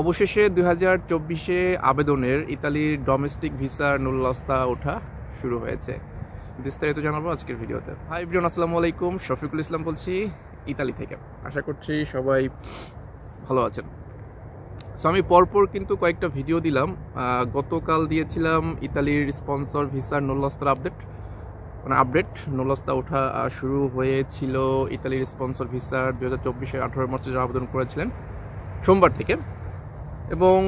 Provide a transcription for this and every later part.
অবশেষে দুই হাজার চব্বিশে আবেদনের ইতালির ডোমেস্টিক ভিসার নুল্লস্তা ওঠা শুরু হয়েছে বিস্তারিত জানাবো আজকের ভিডিওতে হাই ব্রিয়ন আসসালামু আলাইকুম শফিকুল ইসলাম বলছি ইতালি থেকে আশা করছি সবাই ভালো আছেন সো আমি পরপর কিন্তু কয়েকটা ভিডিও দিলাম গতকাল দিয়েছিলাম ইতালির স্পন্সর ভিসার নুল্লস্তার আপডেট মানে আপডেট নুল্লস্তা ওঠা শুরু হয়েছিল ইতালির স্পন্সর ভিসার দু হাজার চব্বিশের আঠেরো মার্চে আবেদন করেছিলেন সোমবার থেকে এবং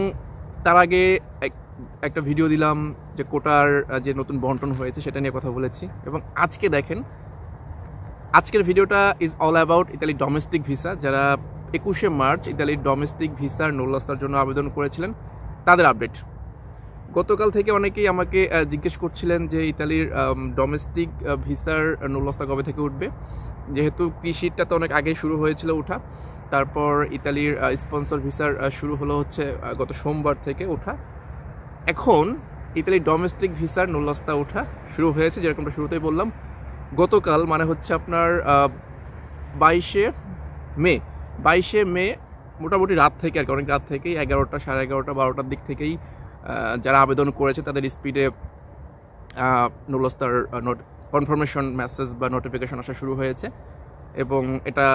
তার আগে একটা ভিডিও দিলাম যে কোটার যে নতুন বন্টন হয়েছে সেটা নিয়ে কথা বলেছি এবং আজকে দেখেন আজকের ভিডিওটা ইজ অল অ্যাবাউট ইতালির ডোমেস্টিক ভিসা যারা একুশে মার্চ ইতালির ডোমেস্টিক ভিসার নোলাস্তার জন্য আবেদন করেছিলেন তাদের আপডেট গতকাল থেকে অনেকেই আমাকে জিজ্ঞেস করছিলেন যে ইতালির ডোমেস্টিক ভিসার নোলাস্তা কবে থেকে উঠবে যেহেতু কৃষিটা তো অনেক আগে শুরু হয়েছিল ওঠা তারপর ইতালির স্পন্সর ভিসার শুরু হলো হচ্ছে গত সোমবার থেকে ওঠা এখন ইতালির ডোমেস্টিক ভিসার নূল্যস্তা ওঠা শুরু হয়েছে যেরকমটা শুরুতেই বললাম গতকাল মানে হচ্ছে আপনার বাইশে মে বাইশে মে মোটামুটি রাত থেকে আর কি অনেক রাত থেকেই এগারোটা সাড়ে এগারোটা বারোটার দিক থেকেই যারা আবেদন করেছে তাদের স্পিডে নুলস্তার নোট কনফার্মেশন মেসেজ বা নোটিফিকেশন আসা শুরু হয়েছে এবং এটা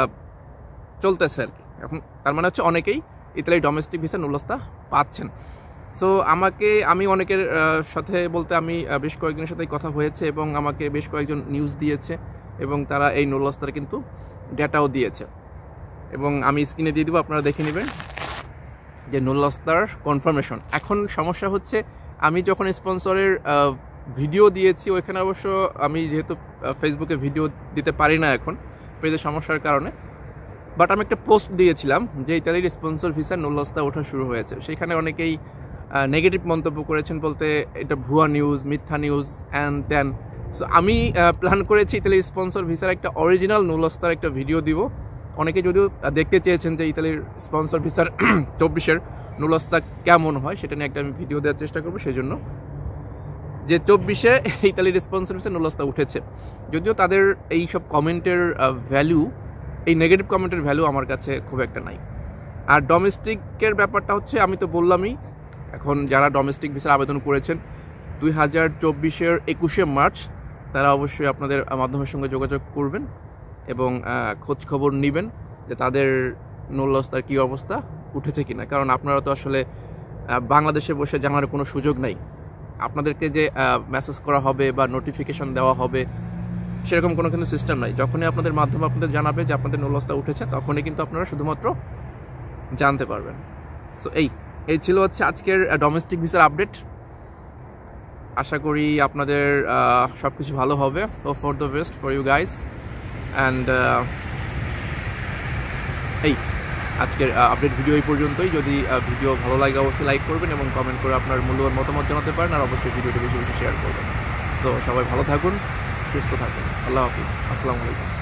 চলতেছে আর কি এখন তার মানে হচ্ছে অনেকেই ইতালি ডোমেস্টিক ভিসা নুলস্তা পাচ্ছেন সো আমাকে আমি অনেকের সাথে বলতে আমি বেশ কয়েকজনের সাথে কথা হয়েছে এবং আমাকে বেশ কয়েকজন নিউজ দিয়েছে এবং তারা এই নুলস্তার কিন্তু ডেটাও দিয়েছে এবং আমি স্ক্রিনে দিয়ে দেবো আপনারা দেখে নেবেন যে নুলস্তার কনফার্মেশন এখন সমস্যা হচ্ছে আমি যখন স্পন্সরের ভিডিও দিয়েছি ওইখানে অবশ্য আমি যেহেতু ফেসবুকে ভিডিও দিতে পারি না এখন পেজের সমস্যার কারণে বাট আমি একটা পোস্ট দিয়েছিলাম যে ইতালির স্পন্সর ভিসা নোলস্তা ওঠা শুরু হয়েছে সেখানে অনেকেই নেগেটিভ মন্তব্য করেছেন বলতে এটা ভুয়া নিউজ মিথ্যা নিউজ অ্যান্ড ত্যান সো আমি প্ল্যান করেছি ইতালির স্পন্সর ভিসার একটা অরিজিনাল নোলস্তার একটা ভিডিও দিব অনেকে যদিও দেখতে চেয়েছেন যে ইতালির স্পন্সর ভিসার চব্বিশের নোলস্তা কেমন হয় সেটা নিয়ে একটা আমি ভিডিও দেওয়ার চেষ্টা করবো সেই জন্য যে চব্বিশে ইতালির স্পন্সর ভিসার নোলস্তা উঠেছে যদিও তাদের এই সব কমেন্টের ভ্যালু এই নেগেটিভ কমেন্টের ভ্যালু আমার কাছে খুব একটা নাই আর ডোমেস্টিকের ব্যাপারটা হচ্ছে আমি তো বললামই এখন যারা ডোমেস্টিক ভিসার আবেদন করেছেন দুই হাজার চব্বিশের একুশে মার্চ তারা অবশ্যই আপনাদের মাধ্যমের সঙ্গে যোগাযোগ করবেন এবং খোঁজ খবর নেবেন যে তাদের নৌলস্তার কী অবস্থা উঠেছে কি না কারণ আপনারা তো আসলে বাংলাদেশে বসে জানার কোনো সুযোগ নাই আপনাদেরকে যে মেসেজ করা হবে বা নোটিফিকেশন দেওয়া হবে সেরকম কোনো কিন্তু সিস্টেম নাই যখনই আপনাদের মাধ্যমে আপনাদের জানাবে যে আপনাদের নোলস্তা উঠেছে তখনই কিন্তু আপনারা শুধুমাত্র জানতে পারবেন সো এই এই ছিল হচ্ছে আজকের ডোমেস্টিক ভিসার আপডেট আশা করি আপনাদের সব কিছু ভালো হবে so for the best for you guys and এই আজকের আপডেট ভিডিও এই পর্যন্তই যদি ভিডিও ভালো লাগে অবশ্যই লাইক করবেন এবং কমেন্ট করে আপনার মূল্যবান মতামত জানাতে পারেন আর অবশ্যই ভিডিওটি বেশি বেশি শেয়ার করবেন তো সবাই ভালো থাকুন उसको থাকুন আল্লাহ হাফিজ আসসালামু আলাইকুম